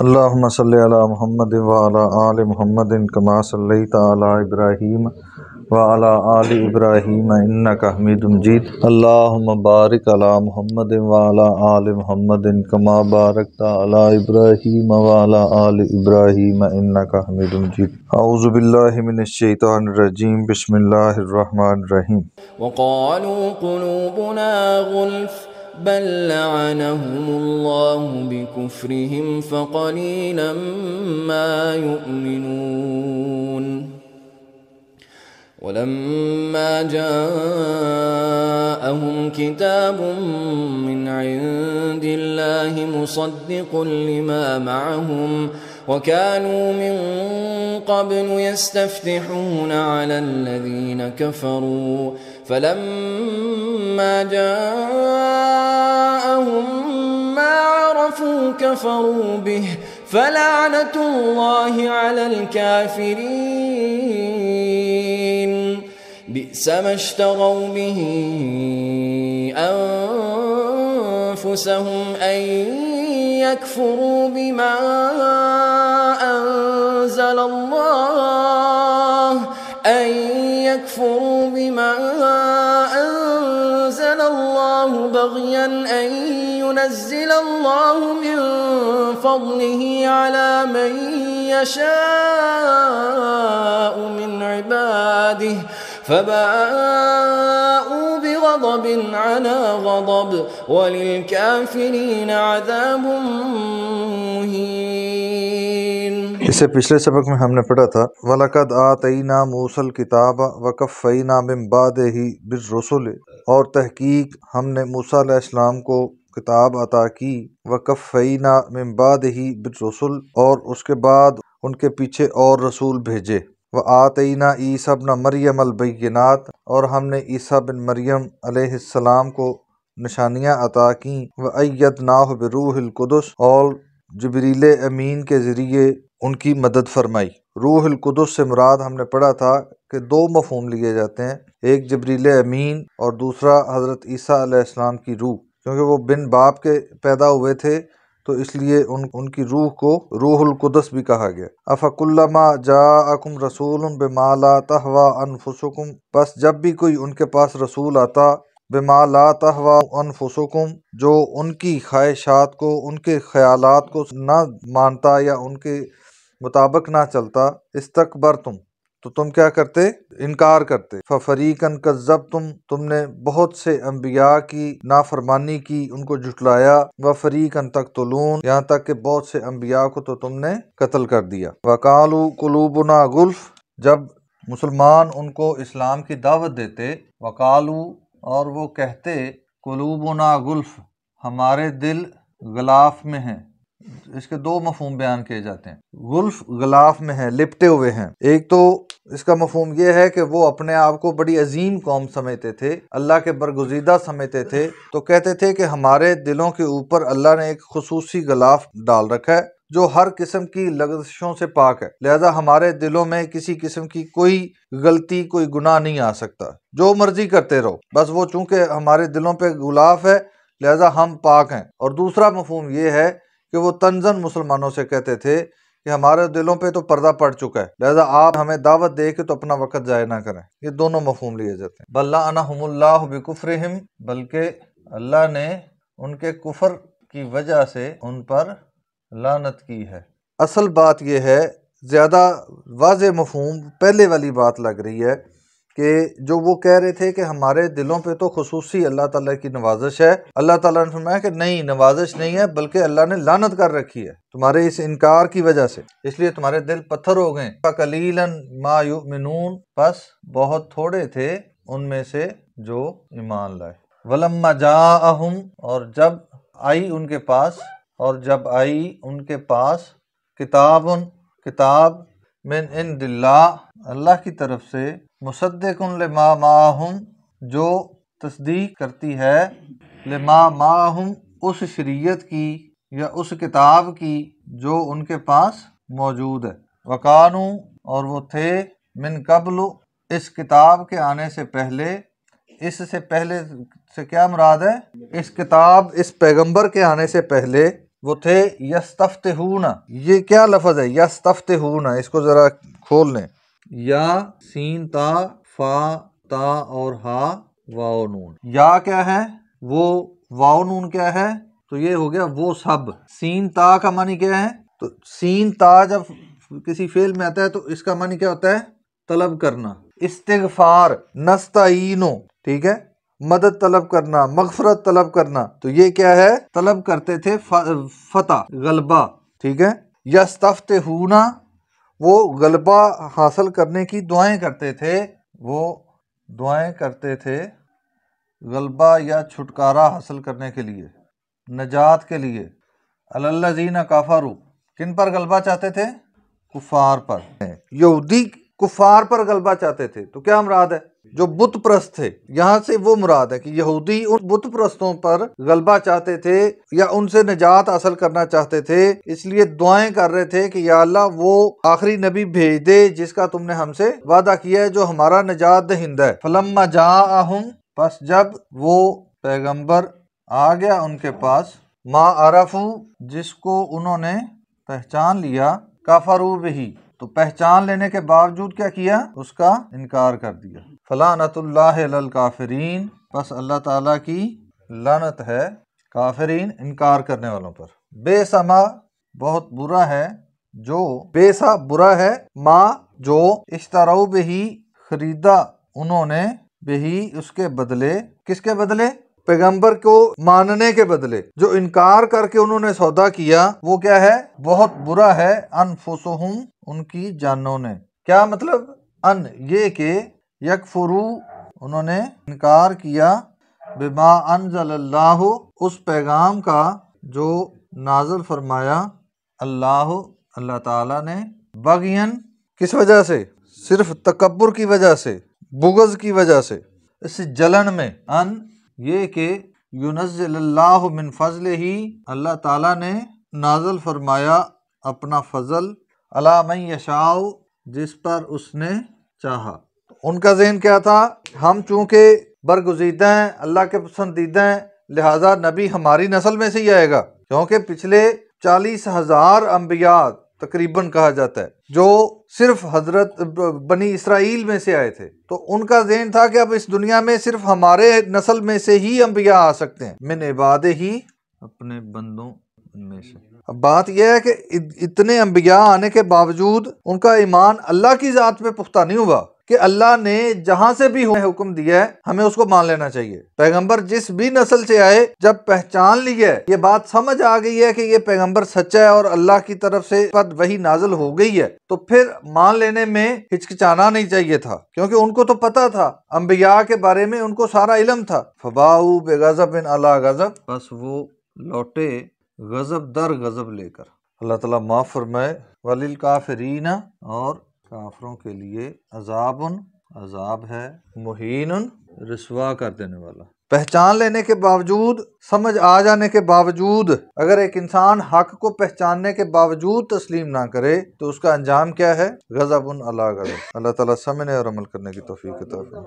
اللهم صل على محمد وعلى آل محمد كما صليت على إبراهيم وعلى آل إبراهيم إنك حميد مجيد اللهم بارك على محمد وعلى آل محمد كما باركت على إبراهيم وعلى آل إبراهيم إنك حميد مجيد أعوذ بالله من الشيطان الرجيم بسم الله الرحمن الرحيم وقالوا قلوبنا غلف بل لعنهم الله بكفرهم فقليلا ما يؤمنون ولما جاءهم كتاب من عند الله مصدق لما معهم ۖ وكانوا من قبل يستفتحون على الذين كفروا فلما جاءهم ما عرفوا كفروا به فلعنة الله على الكافرين بئس ما اشتروا به أنفسهم أن يكفروا بما يكفروا بما أنزل الله بغيا أن ينزل الله من فضله على من يشاء من عباده فباءوا بغضب على غضب وللكافرين عذاب مهين سے پچھلے سبق میں ہم نے پڑھا تھا ولاقد آتعینہ موسل کتاب وقف فعینہ ممباد ہی بر رسول اور تحقیق ہم نے موس علیہ السلام کو کتاب عطا کی وقف فعینہ ممباد ہی بر رسول اور اس کے بعد ان کے پیچھے اور رسول بھیجے وہ آتعینہ عیسب نہ مریم البینات اور ہم نے عیسیٰ بن مریم علیہ السلام کو نشانیاں عطا کیں ویت نا بروح القدس اور جبریل امین کے ذریعے ان کی مدد فرمائی روح القدس سے مراد ہم نے پڑھا تھا کہ دو مفہوم لیے جاتے ہیں ایک جبریل امین اور دوسرا حضرت عیسیٰ علیہ السلام کی روح کیونکہ وہ بن باپ کے پیدا ہوئے تھے تو اس لیے ان ان کی روح کو روح القدس بھی کہا گیا افق الما جا اکم رسول بے ما تہوا انفسکم بس جب بھی کوئی ان کے پاس رسول آتا بے ما تہوا انفسکم جو ان کی خواہشات کو ان کے خیالات کو نہ مانتا یا ان کے مطابق نہ چلتا استقبر تم تو تم کیا کرتے انکار کرتے ففریقن کذب تم تم نے بہت سے انبیاء کی نافرمانی کی ان کو جھٹلایا و فریقن تک تلون یہاں تک کہ بہت سے انبیاء کو تو تم نے قتل کر دیا وکالو قلوبنا غلف گلف جب مسلمان ان کو اسلام کی دعوت دیتے وکالو اور وہ کہتے قلوبنا غلف گلف ہمارے دل غلاف میں ہیں اس کے دو مفہوم بیان کیے جاتے ہیں گلف گلاف میں ہیں لپٹے ہوئے ہیں ایک تو اس کا مفہوم یہ ہے کہ وہ اپنے آپ کو بڑی عظیم قوم سمجھتے تھے اللہ کے برگزیدہ سمجھتے تھے تو کہتے تھے کہ ہمارے دلوں کے اوپر اللہ نے ایک خصوصی گلاف ڈال رکھا ہے جو ہر قسم کی لغزشوں سے پاک ہے لہذا ہمارے دلوں میں کسی قسم کی کوئی غلطی کوئی گناہ نہیں آ سکتا جو مرضی کرتے رہو بس وہ چونکہ ہمارے دلوں پہ گلاف ہے لہذا ہم پاک ہیں اور دوسرا مفہوم یہ ہے کہ وہ تنزن مسلمانوں سے کہتے تھے کہ ہمارے دلوں پہ تو پردہ پڑ چکا ہے لہذا آپ ہمیں دعوت دے کے تو اپنا وقت ضائع نہ کریں یہ دونوں مفہوم لیے جاتے ہیں بلان اللہ بکفرہم بلکہ اللہ نے ان کے کفر کی وجہ سے ان پر لانت کی ہے اصل بات یہ ہے زیادہ واضح مفہوم پہلے والی بات لگ رہی ہے کہ جو وہ کہہ رہے تھے کہ ہمارے دلوں پہ تو خصوصی اللہ تعالیٰ کی نوازش ہے اللہ تعالیٰ نے فرمایا کہ نہیں نوازش نہیں ہے بلکہ اللہ نے لانت کر رکھی ہے تمہارے اس انکار کی وجہ سے اس لیے تمہارے دل پتھر ہو گئے بہت تھوڑے تھے ان میں سے جو ایمان لائے جَاءَهُمْ اور جب آئی ان کے پاس اور جب آئی ان کے پاس کتاب کتاب اللہ اللہ کی طرف سے مصدق لما ماہم جو تصدیق کرتی ہے لما ماہم اس شریعت کی یا اس کتاب کی جو ان کے پاس موجود ہے وقانوں اور وہ تھے من قبل اس کتاب کے آنے سے پہلے اس سے پہلے سے کیا مراد ہے اس کتاب اس پیغمبر کے آنے سے پہلے وہ تھے یس یہ کیا لفظ ہے یس اس کو ذرا کھول لیں یا سین تا فا تا اور ہا واؤ نون یا کیا ہے وہ واؤ نون کیا ہے تو یہ ہو گیا وہ سب سین تا کا معنی کیا ہے تو سین تا جب کسی فیل میں آتا ہے تو اس کا معنی کیا ہوتا ہے طلب کرنا استغفار نستعینو ٹھیک ہے مدد طلب کرنا مغفرت طلب کرنا تو یہ کیا ہے طلب کرتے تھے فتح غلبہ ٹھیک ہے یافت وہ غلبہ حاصل کرنے کی دعائیں کرتے تھے وہ دعائیں کرتے تھے غلبہ یا چھٹکارا حاصل کرنے کے لیے نجات کے لیے اللہ زین کافارو کن پر غلبہ چاہتے تھے کفار پر یہودی کفار پر غلبہ چاہتے تھے تو کیا امراد ہے جو بت پرست تھے یہاں سے وہ مراد ہے کہ یہودی ان بت پرستوں پر غلبہ چاہتے تھے یا ان سے نجات حاصل کرنا چاہتے تھے اس لیے دعائیں کر رہے تھے کہ یا اللہ وہ آخری نبی بھیج دے جس کا تم نے ہم سے وعدہ کیا ہے جو ہمارا نجات دہند ہے فلما جا جا پس جب وہ پیغمبر آ گیا ان کے پاس ما عرفو جس کو انہوں نے پہچان لیا کافرو بھی تو پہچان لینے کے باوجود کیا کیا اس کا انکار کر دیا فلانت اللہ اللہ تعالیٰ کی لانت ہے کافرین انکار کرنے والوں پر بے سما بہت برا ہے جو بے سا برا ہے ماں جو اشتراؤ بہی خریدا انہوں نے بہی اس کے بدلے کس کے بدلے پیغمبر کو ماننے کے بدلے جو انکار کر کے انہوں نے سودا کیا وہ کیا ہے بہت برا ہے انفسہم ان ان کی جانوں نے نے کیا مطلب یہ کہ یکفرو انہوں انکار کیا بما انزل اللہ اس پیغام کا جو نازل فرمایا اللہ اللہ تعالی نے بغین کس وجہ سے صرف تکبر کی وجہ سے بغض کی وجہ سے اس جلن میں ان یہ کہ یونزل اللہ اللہ من فضل ہی تعالیٰ نے نازل فرمایا اپنا فضل علام یشاؤ جس پر اس نے چاہا ان کا ذہن کیا تھا ہم چونکہ برگزیدہ ہیں اللہ کے پسندیدہ ہیں لہٰذا نبی ہماری نسل میں سے ہی آئے گا کیونکہ پچھلے چالیس ہزار انبیاء تقریباً کہا جاتا ہے جو صرف حضرت بنی اسرائیل میں سے آئے تھے تو ان کا ذہن تھا کہ اب اس دنیا میں صرف ہمارے نسل میں سے ہی انبیاء آ سکتے ہیں من عباد ہی اپنے بندوں میں سے بات یہ ہے کہ اتنے انبیاء آنے کے باوجود ان کا ایمان اللہ کی ذات پہ پختہ نہیں ہوا کہ اللہ نے جہاں سے بھی ہمیں حکم دیا ہے ہمیں اس کو مان لینا چاہیے پیغمبر جس بھی نسل سے آئے جب پہچان لی ہے یہ بات سمجھ آ گئی ہے کہ یہ پیغمبر سچا ہے اور اللہ کی طرف سے پد وہی نازل ہو گئی ہے تو پھر مان لینے میں ہچکچانا نہیں چاہیے تھا کیونکہ ان کو تو پتا تھا انبیاء کے بارے میں ان کو سارا علم تھا فباؤ بے غذب بن اللہ غذب بس وہ لوٹے غزب در غزب لے کر اللہ تعالیٰ معاف فرمائے ولیل کافرین اور دینے والا پہچان لینے کے باوجود سمجھ آ جانے کے باوجود اگر ایک انسان حق کو پہچاننے کے باوجود تسلیم نہ کرے تو اس کا انجام کیا ہے غزب ان غزب اللہ تعالیٰ سمجھنے اور عمل کرنے کی توفیق کے طور پر